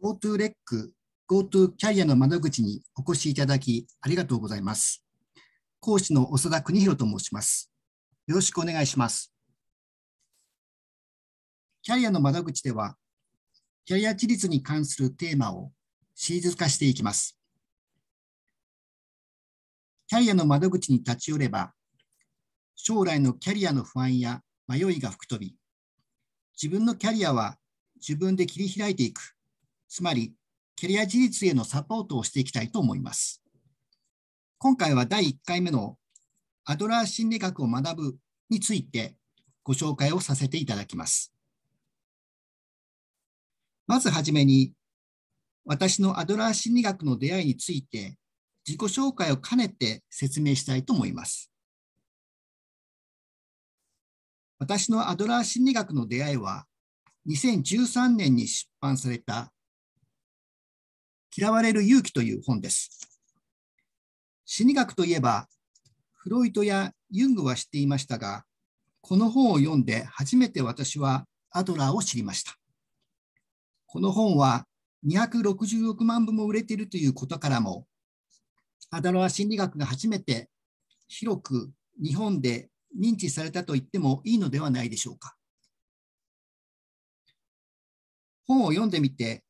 GoTo レック、GoTo キャリアの窓口にお越しいただき、ありがとうございます。講師の長田邦弘と申します。よろしくお願いします。キャリアの窓口では、キャリア自立に関するテーマをシリーズ化していきます。キャリアの窓口に立ち寄れば、将来のキャリアの不安や迷いが吹き飛び、自分のキャリアは自分で切り開いていくつまり、キャリア自立へのサポートをしていきたいと思います。今回は第1回目のアドラー心理学を学ぶについてご紹介をさせていただきます。まずはじめに、私のアドラー心理学の出会いについて自己紹介を兼ねて説明したいと思います。私のアドラー心理学の出会いは、2013年に出版された嫌われる勇気という本です。心理学といえば、フロイトやユングは知っていましたが、この本を読んで初めて私はアドラーを知りました。この本は260億万部も売れているということからも、アドラー心理学が初めて広く日本で認知されたと言ってもいいのではないでしょうか。本を読んでみて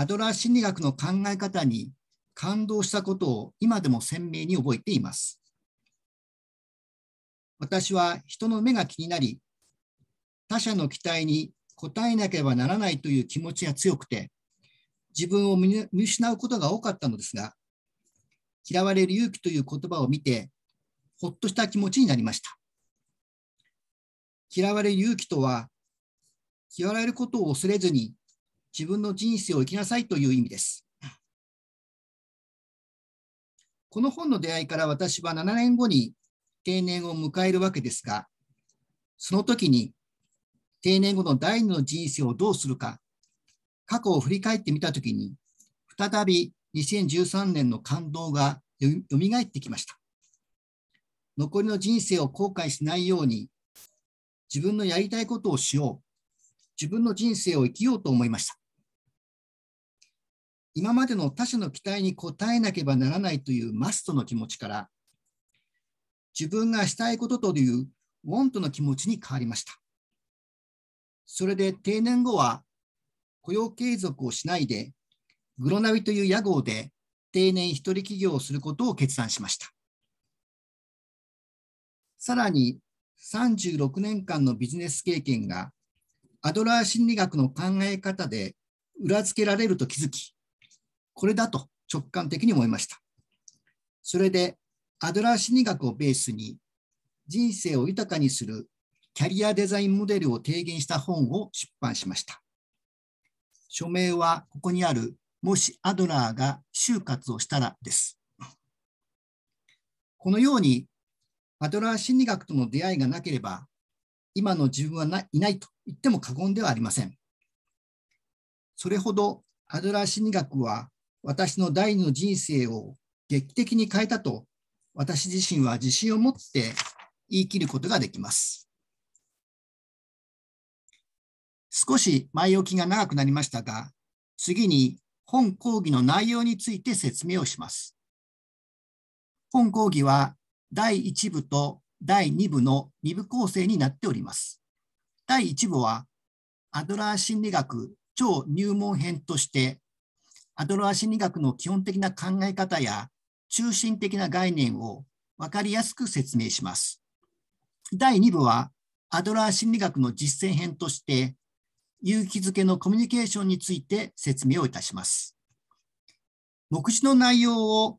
アドラー心理学の考え方に感動したことを今でも鮮明に覚えています。私は人の目が気になり、他者の期待に応えなければならないという気持ちが強くて、自分を見失うことが多かったのですが、嫌われる勇気という言葉を見て、ほっとした気持ちになりました。嫌われる勇気とは、嫌われることを恐れずに自分の人生を生きなさいという意味です。この本の出会いから私は7年後に定年を迎えるわけですが、その時に定年後の第二の人生をどうするか、過去を振り返ってみた時に、再び2013年の感動がよみがえってきました。残りの人生を後悔しないように、自分のやりたいことをしよう、自分の人生を生きようと思いました。今までの他者の期待に応えなければならないというマストの気持ちから、自分がしたいことというウォントの気持ちに変わりました。それで定年後は雇用継続をしないで、グロナビという屋号で定年一人企業をすることを決断しました。さらに36年間のビジネス経験がアドラー心理学の考え方で裏付けられると気づき、これだと直感的に思いました。それで、アドラー心理学をベースに、人生を豊かにするキャリアデザインモデルを提言した本を出版しました。署名はここにある、もしアドラーが就活をしたらです。このように、アドラー心理学との出会いがなければ、今の自分はいないと言っても過言ではありません。それほどアドラー心理学は私の第二の人生を劇的に変えたと私自身は自信を持って言い切ることができます。少し前置きが長くなりましたが、次に本講義の内容について説明をします。本講義は第1部と第2部の2部構成になっております。第1部はアドラー心理学超入門編としてアドラー心理学の基本的な考え方や中心的な概念を分かりやすく説明します。第2部は、アドラー心理学の実践編として、勇気づけのコミュニケーションについて説明をいたします。目次の内容を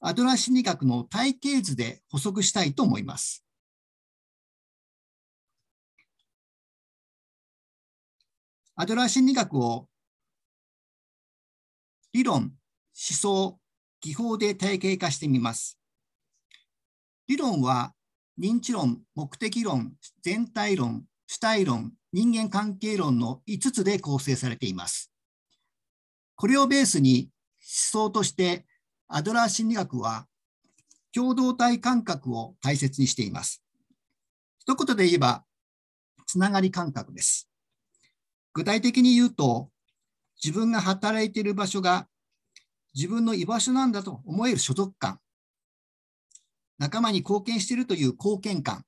アドラー心理学の体系図で補足したいと思います。アドラー心理学を理論、思想、技法で体系化してみます。理論は認知論、目的論、全体論、主体論、人間関係論の5つで構成されています。これをベースに思想としてアドラー心理学は共同体感覚を大切にしています。一言で言えば、つながり感覚です。具体的に言うと、自分が働いている場所が自分の居場所なんだと思える所属感、仲間に貢献しているという貢献感、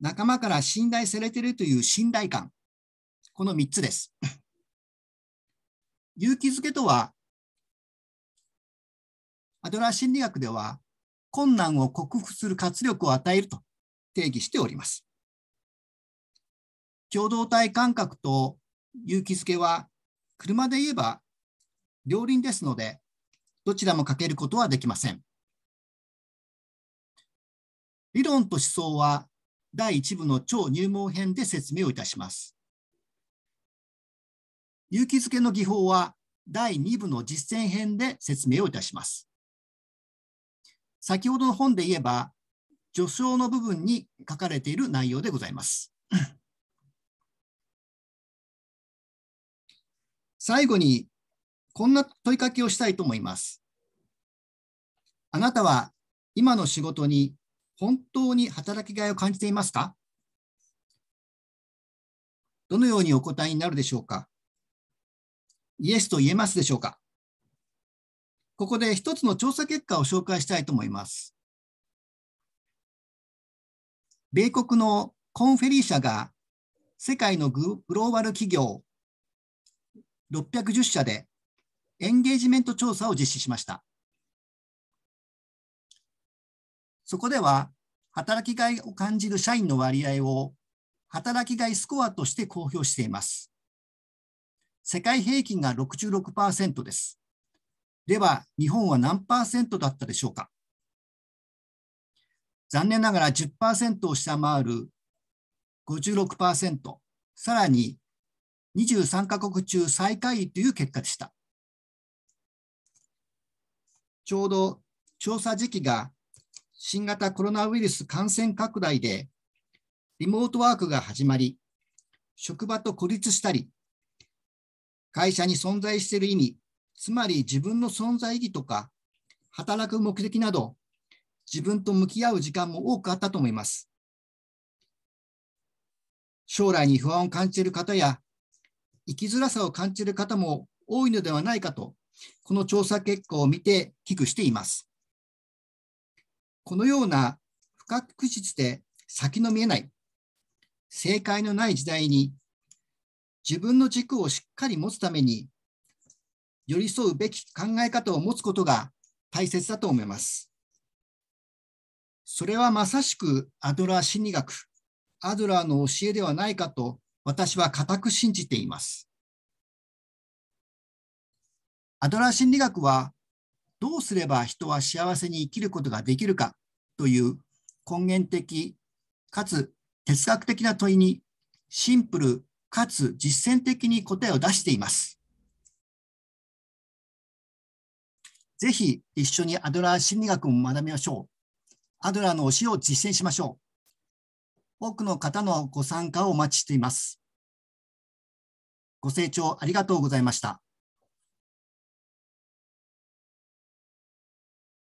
仲間から信頼されているという信頼感、この3つです。勇気づけとは、アドラー心理学では、困難を克服する活力を与えると定義しております。共同体感覚と勇気づけは、車で言えば両輪ですので、どちらもかけることはできません。理論と思想は、第1部の超入門編で説明をいたします。勇気づけの技法は、第2部の実践編で説明をいたします。先ほどの本で言えば、序章の部分に書かれている内容でございます。最後に、こんな問いかけをしたいと思います。あなたは今の仕事に本当に働きがいを感じていますかどのようにお答えになるでしょうかイエスと言えますでしょうかここで一つの調査結果を紹介したいと思います。米国のコンフェリー社が世界のグローバル企業610社でエンゲージメント調査を実施しました。そこでは、働きがいを感じる社員の割合を働きがいスコアとして公表しています。世界平均が66%です。では、日本は何パーセントだったでしょうか残念ながら10%を下回る56%、さらに23カ国中最下位という結果でした。ちょうど調査時期が新型コロナウイルス感染拡大でリモートワークが始まり、職場と孤立したり、会社に存在している意味、つまり自分の存在意義とか、働く目的など、自分と向き合う時間も多くあったと思います。将来に不安を感じている方や、生きづらさを感じる方も多いのではないかと、この調査結果を見て危惧しています。このような不確実で先の見えない、正解のない時代に、自分の軸をしっかり持つために、寄り添うべき考え方を持つことが大切だと思います。それはまさしくアドラー心理学、アドラーの教えではないかと私は固く信じています。アドラー心理学は、どうすれば人は幸せに生きることができるかという根源的かつ哲学的な問いにシンプルかつ実践的に答えを出しています。ぜひ一緒にアドラー心理学も学びましょう。アドラーの推しを実践しましょう。多くの方のご参加をお待ちしています。ご清聴ありがとうございました。